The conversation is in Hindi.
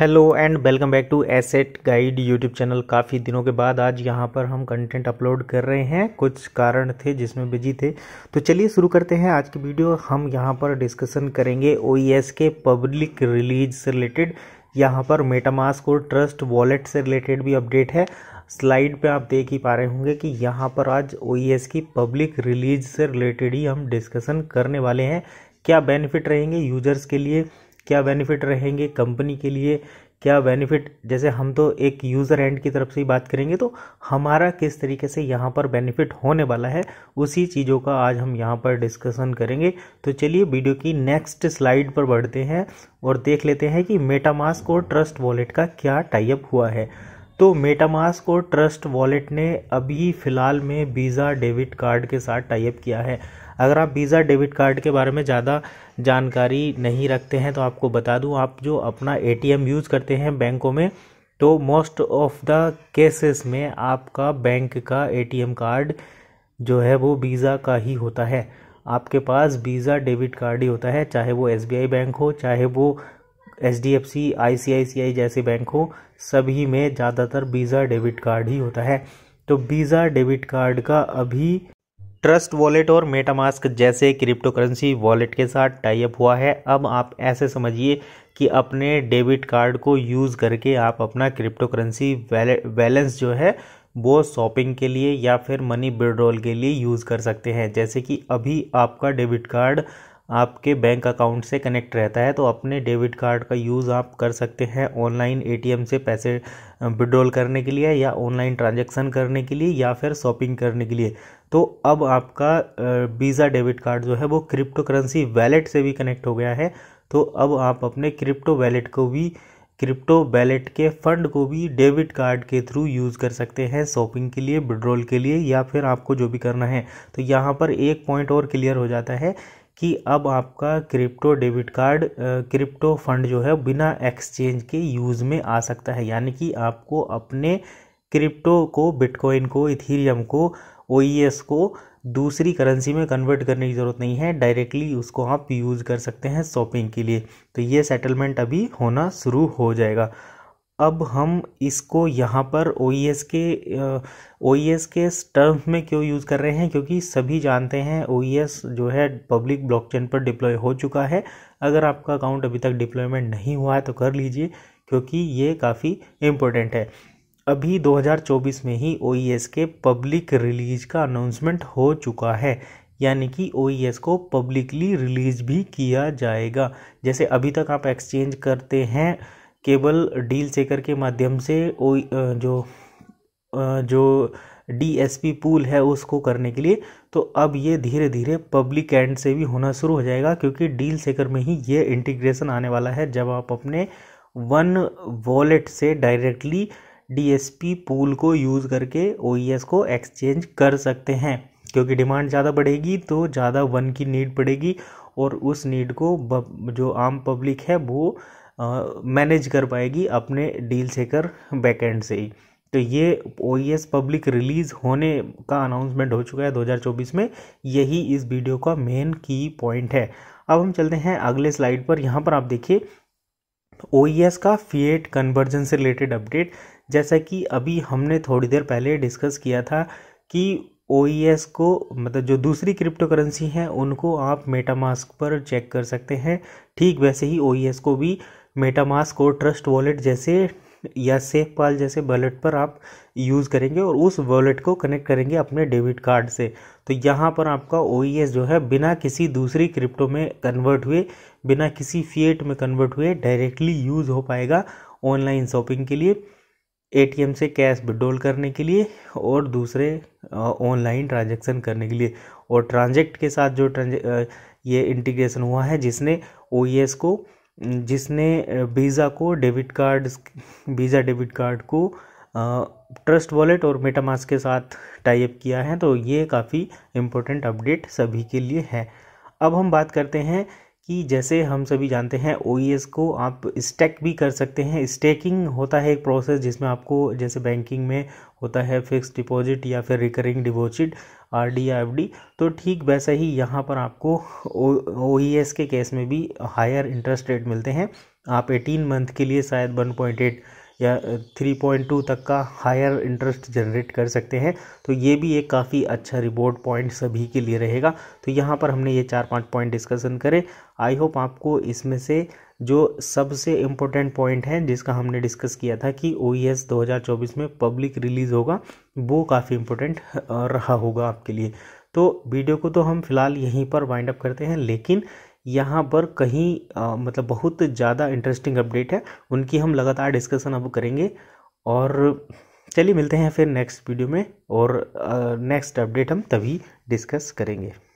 hello and welcome back to asset guide YouTube channel काफ़ी दिनों के बाद आज यहाँ पर हम कंटेंट अपलोड कर रहे हैं कुछ कारण थे जिसमें बिजी थे तो चलिए शुरू करते हैं आज की वीडियो हम यहाँ पर डिस्कशन करेंगे ओ e के पब्लिक रिलीज से रिलेटेड यहाँ पर मेटामास्क और ट्रस्ट वॉलेट से रिलेटेड भी अपडेट है स्लाइड पे आप देख ही पा रहे होंगे कि यहाँ पर आज ओ e की पब्लिक रिलीज से रिलेटेड ही हम डिस्कसन करने वाले हैं क्या बेनिफिट रहेंगे यूजर्स के लिए क्या बेनिफिट रहेंगे कंपनी के लिए क्या बेनिफिट जैसे हम तो एक यूज़र एंड की तरफ से ही बात करेंगे तो हमारा किस तरीके से यहाँ पर बेनिफिट होने वाला है उसी चीज़ों का आज हम यहाँ पर डिस्कशन करेंगे तो चलिए वीडियो की नेक्स्ट स्लाइड पर बढ़ते हैं और देख लेते हैं कि मेटामास्क और ट्रस्ट वॉलेट का क्या टाइप हुआ है तो मेटामास्क और ट्रस्ट वॉलेट ने अभी फ़िलहाल में वीज़ा डेबिट कार्ड के साथ टाइप किया है अगर आप वीज़ा डेबिट कार्ड के बारे में ज़्यादा जानकारी नहीं रखते हैं तो आपको बता दूं आप जो अपना एटीएम यूज़ करते हैं बैंकों में तो मोस्ट ऑफ द केसेस में आपका बैंक का एटीएम कार्ड जो है वो वीज़ा का ही होता है आपके पास वीज़ा डेबिट कार्ड ही होता है चाहे वो एसबीआई बैंक हो चाहे वो H D F C I C I C I जैसे बैंक हो सभी में ज़्यादातर वीज़ा डेबिट कार्ड ही होता है तो वीज़ा डेबिट कार्ड का अभी ट्रस्ट वॉलेट और मेटामास्क जैसे क्रिप्टो करेंसी वॉलेट के साथ टाइप हुआ है अब आप ऐसे समझिए कि अपने डेबिट कार्ड को यूज़ करके आप अपना क्रिप्टो करेंसी बैलेंस जो है वो शॉपिंग के लिए या फिर मनी विड्रॉल के लिए यूज़ कर सकते हैं जैसे कि अभी आपका डेबिट कार्ड आपके बैंक अकाउंट से कनेक्ट रहता है तो अपने डेबिट कार्ड का यूज़ आप कर सकते हैं ऑनलाइन एटीएम से पैसे विड्रॉल करने के लिए या ऑनलाइन ट्रांजैक्शन करने के लिए या फिर शॉपिंग करने के लिए तो अब आपका वीज़ा डेबिट कार्ड जो है वो क्रिप्टो करेंसी वैलेट से भी कनेक्ट हो गया है तो अब आप अपने क्रिप्टो वैलेट को भी क्रिप्टो वैलेट के फंड को भी डेबिट कार्ड के थ्रू यूज़ कर सकते हैं शॉपिंग के लिए विड्रॉल के लिए या फिर आपको जो भी करना है तो यहाँ पर एक पॉइंट और क्लियर हो जाता है कि अब आपका crypto debit card crypto fund जो है बिना एक्सचेंज के यूज़ में आ सकता है यानी कि आपको अपने क्रिप्टो को बिटकॉइन को इथीरियम को ओ को दूसरी करेंसी में कन्वर्ट करने की ज़रूरत नहीं है डायरेक्टली उसको आप यूज़ कर सकते हैं शॉपिंग के लिए तो ये सेटलमेंट अभी होना शुरू हो जाएगा अब हम इसको यहाँ पर ओ e के ओ e के टर्म में क्यों यूज़ कर रहे हैं क्योंकि सभी जानते हैं ओ e जो है पब्लिक ब्लॉकचेन पर डिप्लॉय हो चुका है अगर आपका अकाउंट अभी तक डिप्लॉयमेंट नहीं हुआ है तो कर लीजिए क्योंकि ये काफ़ी इम्पोर्टेंट है अभी 2024 में ही ओ के पब्लिक रिलीज का अनाउंसमेंट हो चुका है यानी कि ओ को पब्लिकली रिलीज भी किया जाएगा जैसे अभी तक आप एक्सचेंज करते हैं केवल डील चेकर के माध्यम से ओ जो जो डीएसपी पूल है उसको करने के लिए तो अब ये धीरे धीरे पब्लिक एंड से भी होना शुरू हो जाएगा क्योंकि डील सेकर में ही ये इंटीग्रेशन आने वाला है जब आप अपने वन वॉलेट से डायरेक्टली डीएसपी पूल को यूज़ करके ओ e को एक्सचेंज कर सकते हैं क्योंकि डिमांड ज़्यादा बढ़ेगी तो ज़्यादा वन की नीड पड़ेगी और उस नीड को जो आम पब्लिक है वो मैनेज कर पाएगी अपने डील से कर बैकएंड से ही तो ये ओ पब्लिक रिलीज़ होने का अनाउंसमेंट हो चुका है 2024 में यही इस वीडियो का मेन की पॉइंट है अब हम चलते हैं अगले स्लाइड पर यहाँ पर आप देखिए ओ e का फीएट कन्वर्जन से रिलेटेड अपडेट जैसा कि अभी हमने थोड़ी देर पहले डिस्कस किया था कि ओ e को मतलब जो दूसरी क्रिप्टो करेंसी हैं उनको आप मेटामास्क पर चेक कर सकते हैं ठीक वैसे ही ओ e को भी मेटामास्क और ट्रस्ट वॉलेट जैसे या सेफ पाल जैसे वॉलेट पर आप यूज़ करेंगे और उस वॉलेट को कनेक्ट करेंगे अपने डेबिट कार्ड से तो यहाँ पर आपका ओ e जो है बिना किसी दूसरी क्रिप्टो में कन्वर्ट हुए बिना किसी फीएट में कन्वर्ट हुए डायरेक्टली यूज़ हो पाएगा ऑनलाइन शॉपिंग के लिए एटीएम से कैश विड्रॉल करने के लिए और दूसरे ऑनलाइन ट्रांजेक्शन करने के लिए और ट्रांजेक्ट के साथ जो ट्रांजे ये इंटीग्रेशन हुआ है जिसने ओ e को जिसने वीज़ा को debit card Visa debit card को ट्रस्ट वॉलेट और मेटामास के साथ टाइप किया है तो ये काफ़ी इम्पोर्टेंट अपडेट सभी के लिए है अब हम बात करते हैं कि जैसे हम सभी जानते हैं ओ e को आप स्टैक भी कर सकते हैं स्टेकिंग होता है एक प्रोसेस जिसमें आपको जैसे बैंकिंग में होता है फिक्स डिपॉजिट या फिर रिकरिंग डिपॉजिट आर डी या एफ डी तो ठीक वैसा ही यहाँ पर आपको ओ e के केस में भी हायर इंटरेस्ट रेट मिलते हैं आप एटीन मंथ के लिए शायद वन पॉइंट एट या 3.2 तक का हायर इंटरेस्ट जनरेट कर सकते हैं तो ये भी एक काफ़ी अच्छा रिवॉर्ड पॉइंट सभी के लिए रहेगा तो यहाँ पर हमने ये चार पाँच पॉइंट डिस्कशन करे आई होप आपको इसमें से जो सबसे इम्पोर्टेंट पॉइंट है जिसका हमने डिस्कस किया था कि ओ 2024 e में पब्लिक रिलीज़ होगा वो काफ़ी इम्पोर्टेंट रहा होगा आपके लिए तो वीडियो को तो हम फिलहाल यहीं पर वाइंड अप करते हैं लेकिन यहाँ पर कहीं आ, मतलब बहुत ज़्यादा इंटरेस्टिंग अपडेट है उनकी हम लगातार डिस्कशन अब करेंगे और चलिए मिलते हैं फिर नेक्स्ट वीडियो में और नेक्स्ट अपडेट हम तभी डिस्कस करेंगे